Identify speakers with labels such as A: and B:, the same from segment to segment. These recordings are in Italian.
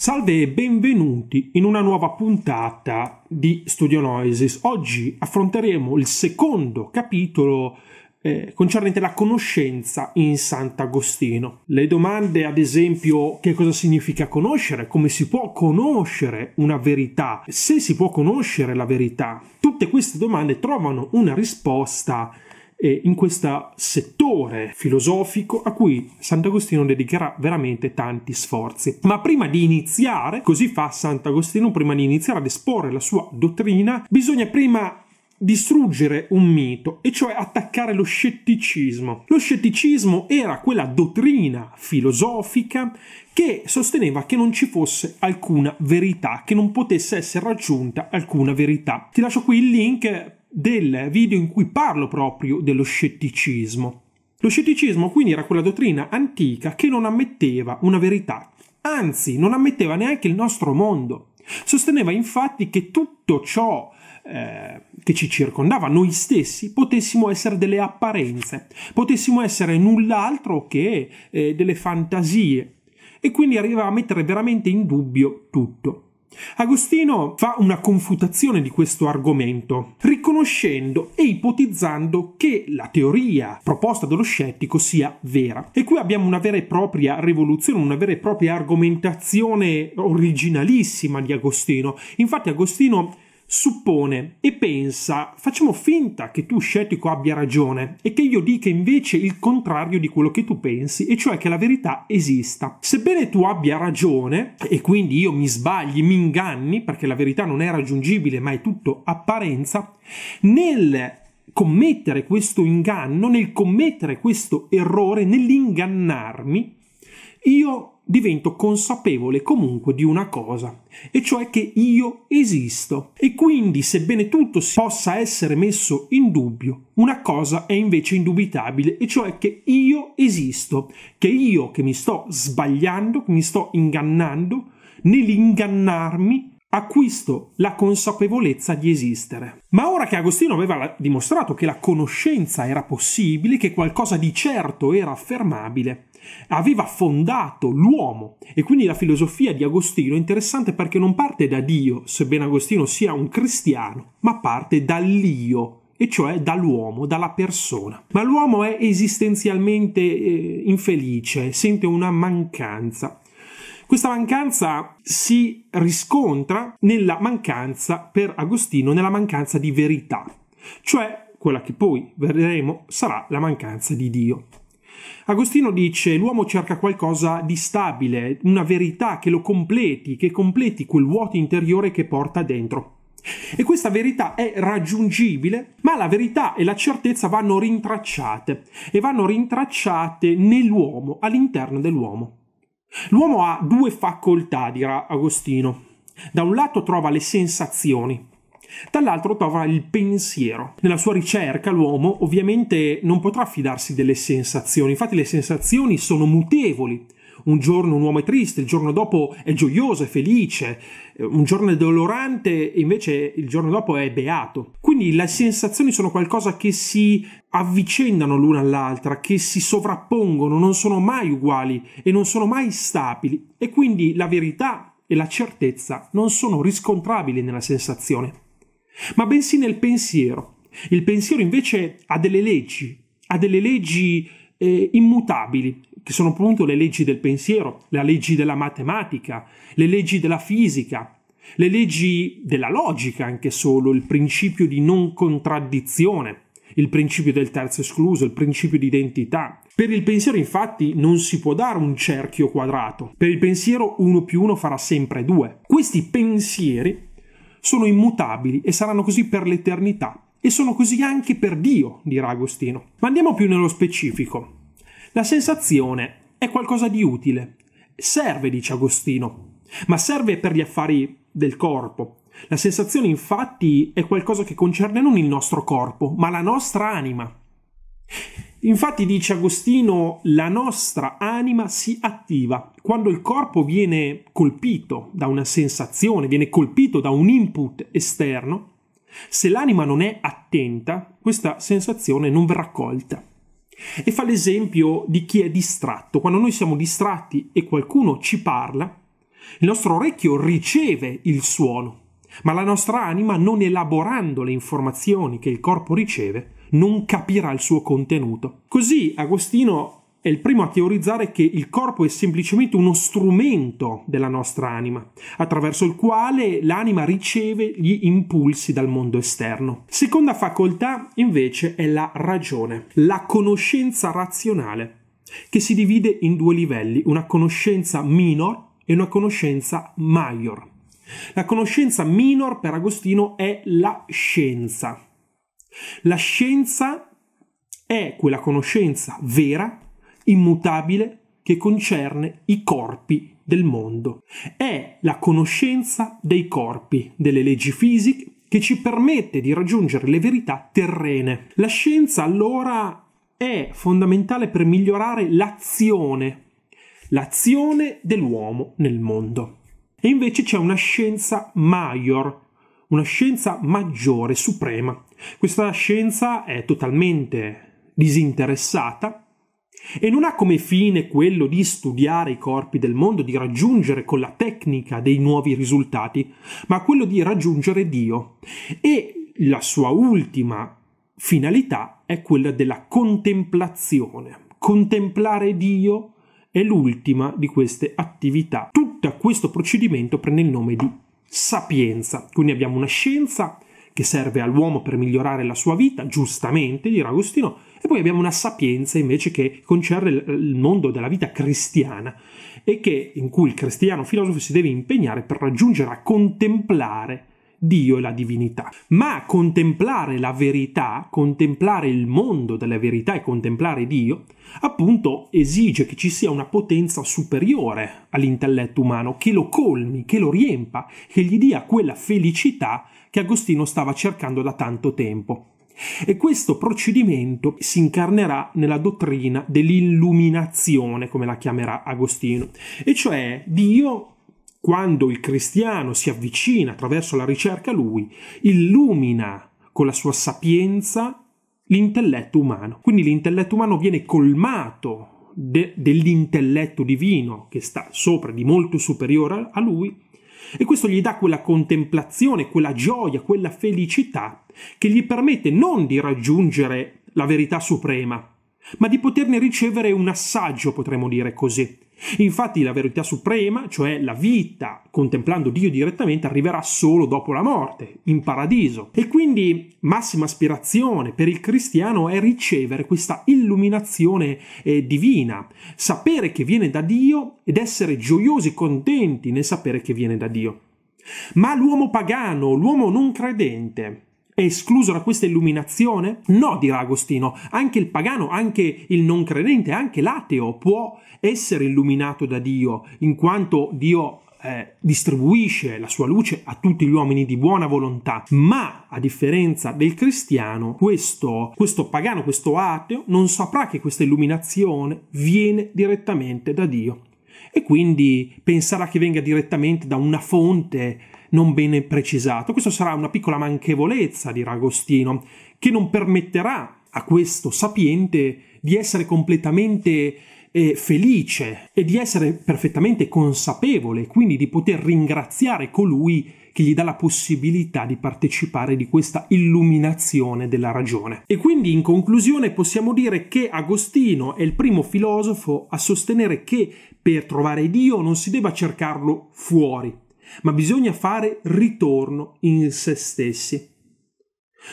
A: Salve e benvenuti in una nuova puntata di Studio Noises. Oggi affronteremo il secondo capitolo eh, concernente la conoscenza in Sant'Agostino. Le domande, ad esempio, che cosa significa conoscere, come si può conoscere una verità, se si può conoscere la verità. Tutte queste domande trovano una risposta eh, in questo settore filosofico a cui Sant'Agostino dedicherà veramente tanti sforzi. Ma prima di iniziare, così fa Sant'Agostino, prima di iniziare ad esporre la sua dottrina, bisogna prima distruggere un mito, e cioè attaccare lo scetticismo. Lo scetticismo era quella dottrina filosofica che sosteneva che non ci fosse alcuna verità, che non potesse essere raggiunta alcuna verità. Ti lascio qui il link del video in cui parlo proprio dello scetticismo. Lo scetticismo quindi era quella dottrina antica che non ammetteva una verità, anzi non ammetteva neanche il nostro mondo. Sosteneva infatti che tutto ciò eh, che ci circondava, noi stessi, potessimo essere delle apparenze, potessimo essere null'altro che eh, delle fantasie e quindi arriva a mettere veramente in dubbio tutto. Agostino fa una confutazione di questo argomento, riconoscendo e ipotizzando che la teoria proposta dallo scettico sia vera. E qui abbiamo una vera e propria rivoluzione, una vera e propria argomentazione originalissima di Agostino. Infatti Agostino suppone e pensa, facciamo finta che tu scettico abbia ragione e che io dica invece il contrario di quello che tu pensi, e cioè che la verità esista. Sebbene tu abbia ragione e quindi io mi sbagli, mi inganni, perché la verità non è raggiungibile ma è tutto apparenza, nel commettere questo inganno, nel commettere questo errore, nell'ingannarmi, io divento consapevole comunque di una cosa, e cioè che io esisto. E quindi, sebbene tutto possa essere messo in dubbio, una cosa è invece indubitabile, e cioè che io esisto, che io che mi sto sbagliando, che mi sto ingannando, nell'ingannarmi acquisto la consapevolezza di esistere. Ma ora che Agostino aveva dimostrato che la conoscenza era possibile, che qualcosa di certo era affermabile, aveva fondato l'uomo e quindi la filosofia di Agostino è interessante perché non parte da Dio, sebbene Agostino sia un cristiano, ma parte dall'io, e cioè dall'uomo, dalla persona. Ma l'uomo è esistenzialmente eh, infelice, sente una mancanza. Questa mancanza si riscontra nella mancanza, per Agostino, nella mancanza di verità, cioè quella che poi vedremo sarà la mancanza di Dio. Agostino dice l'uomo cerca qualcosa di stabile, una verità che lo completi, che completi quel vuoto interiore che porta dentro. E questa verità è raggiungibile, ma la verità e la certezza vanno rintracciate e vanno rintracciate nell'uomo, all'interno dell'uomo. L'uomo ha due facoltà, dirà Agostino. Da un lato trova le sensazioni, dall'altro trova il pensiero. Nella sua ricerca l'uomo ovviamente non potrà fidarsi delle sensazioni, infatti le sensazioni sono mutevoli. Un giorno un uomo è triste, il giorno dopo è gioioso, è felice, un giorno è dolorante, invece il giorno dopo è beato. Quindi le sensazioni sono qualcosa che si avvicendano l'una all'altra, che si sovrappongono, non sono mai uguali e non sono mai stabili. E quindi la verità e la certezza non sono riscontrabili nella sensazione ma bensì nel pensiero. Il pensiero invece ha delle leggi, ha delle leggi eh, immutabili, che sono appunto le leggi del pensiero, le leggi della matematica, le leggi della fisica, le leggi della logica anche solo, il principio di non contraddizione, il principio del terzo escluso, il principio di identità. Per il pensiero infatti non si può dare un cerchio quadrato, per il pensiero uno più uno farà sempre due. Questi pensieri sono immutabili e saranno così per l'eternità. E sono così anche per Dio, dirà Agostino. Ma andiamo più nello specifico. La sensazione è qualcosa di utile. Serve, dice Agostino, ma serve per gli affari del corpo. La sensazione infatti è qualcosa che concerne non il nostro corpo, ma la nostra anima. Infatti, dice Agostino, la nostra anima si attiva quando il corpo viene colpito da una sensazione, viene colpito da un input esterno. Se l'anima non è attenta, questa sensazione non verrà colta. E fa l'esempio di chi è distratto. Quando noi siamo distratti e qualcuno ci parla, il nostro orecchio riceve il suono, ma la nostra anima, non elaborando le informazioni che il corpo riceve, non capirà il suo contenuto. Così Agostino è il primo a teorizzare che il corpo è semplicemente uno strumento della nostra anima, attraverso il quale l'anima riceve gli impulsi dal mondo esterno. Seconda facoltà, invece, è la ragione, la conoscenza razionale, che si divide in due livelli, una conoscenza minor e una conoscenza maior. La conoscenza minor per Agostino è la scienza, la scienza è quella conoscenza vera, immutabile, che concerne i corpi del mondo. È la conoscenza dei corpi, delle leggi fisiche, che ci permette di raggiungere le verità terrene. La scienza allora è fondamentale per migliorare l'azione, l'azione dell'uomo nel mondo. E invece c'è una scienza maior, una scienza maggiore, suprema. Questa scienza è totalmente disinteressata e non ha come fine quello di studiare i corpi del mondo, di raggiungere con la tecnica dei nuovi risultati, ma quello di raggiungere Dio. E la sua ultima finalità è quella della contemplazione. Contemplare Dio è l'ultima di queste attività. Tutto questo procedimento prende il nome di sapienza. Quindi abbiamo una scienza che serve all'uomo per migliorare la sua vita, giustamente, dirà Agostino, e poi abbiamo una sapienza invece che concerne il mondo della vita cristiana e che, in cui il cristiano filosofo si deve impegnare per raggiungere a contemplare Dio e la divinità. Ma contemplare la verità, contemplare il mondo della verità e contemplare Dio, appunto esige che ci sia una potenza superiore all'intelletto umano, che lo colmi, che lo riempa, che gli dia quella felicità che Agostino stava cercando da tanto tempo. E questo procedimento si incarnerà nella dottrina dell'illuminazione, come la chiamerà Agostino, e cioè Dio quando il cristiano si avvicina attraverso la ricerca a lui, illumina con la sua sapienza l'intelletto umano. Quindi l'intelletto umano viene colmato de- dell'intelletto divino che sta sopra di molto superiore a lui e questo gli dà quella contemplazione, quella gioia, quella felicità che gli permette non di raggiungere la verità suprema, ma di poterne ricevere un assaggio, potremmo dire così, Infatti la verità suprema, cioè la vita, contemplando Dio direttamente, arriverà solo dopo la morte, in paradiso. E quindi massima aspirazione per il cristiano è ricevere questa illuminazione eh, divina, sapere che viene da Dio ed essere gioiosi, e contenti nel sapere che viene da Dio. Ma l'uomo pagano, l'uomo non credente, è escluso da questa illuminazione? No, dirà Agostino, anche il pagano, anche il non credente, anche l'ateo può essere illuminato da Dio, in quanto Dio eh, distribuisce la sua luce a tutti gli uomini di buona volontà, ma a differenza del cristiano, questo, questo pagano, questo ateo, non saprà che questa illuminazione viene direttamente da Dio e quindi penserà che venga direttamente da una fonte non bene precisato. Questa sarà una piccola manchevolezza, di Ragostino che non permetterà a questo sapiente di essere completamente eh, felice e di essere perfettamente consapevole, quindi di poter ringraziare colui che gli dà la possibilità di partecipare di questa illuminazione della ragione. E quindi in conclusione possiamo dire che Agostino è il primo filosofo a sostenere che per trovare Dio non si debba cercarlo fuori, ma bisogna fare ritorno in se stessi.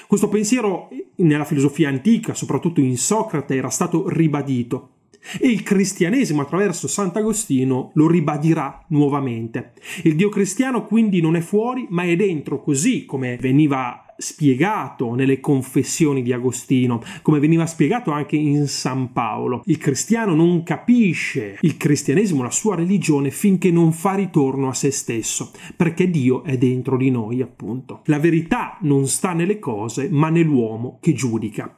A: Questo pensiero nella filosofia antica, soprattutto in Socrate, era stato ribadito e il cristianesimo attraverso Sant'Agostino lo ribadirà nuovamente. Il Dio cristiano quindi non è fuori ma è dentro, così come veniva spiegato nelle confessioni di Agostino, come veniva spiegato anche in San Paolo. Il cristiano non capisce il cristianesimo, la sua religione, finché non fa ritorno a se stesso, perché Dio è dentro di noi, appunto. La verità non sta nelle cose, ma nell'uomo che giudica.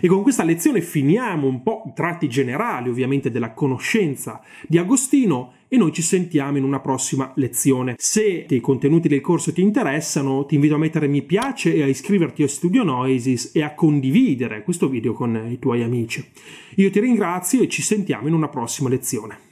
A: E con questa lezione finiamo un po' i tratti generali, ovviamente, della conoscenza di Agostino e noi ci sentiamo in una prossima lezione. Se i contenuti del corso ti interessano, ti invito a mettere mi piace e a iscriverti a Studio Noises e a condividere questo video con i tuoi amici. Io ti ringrazio e ci sentiamo in una prossima lezione.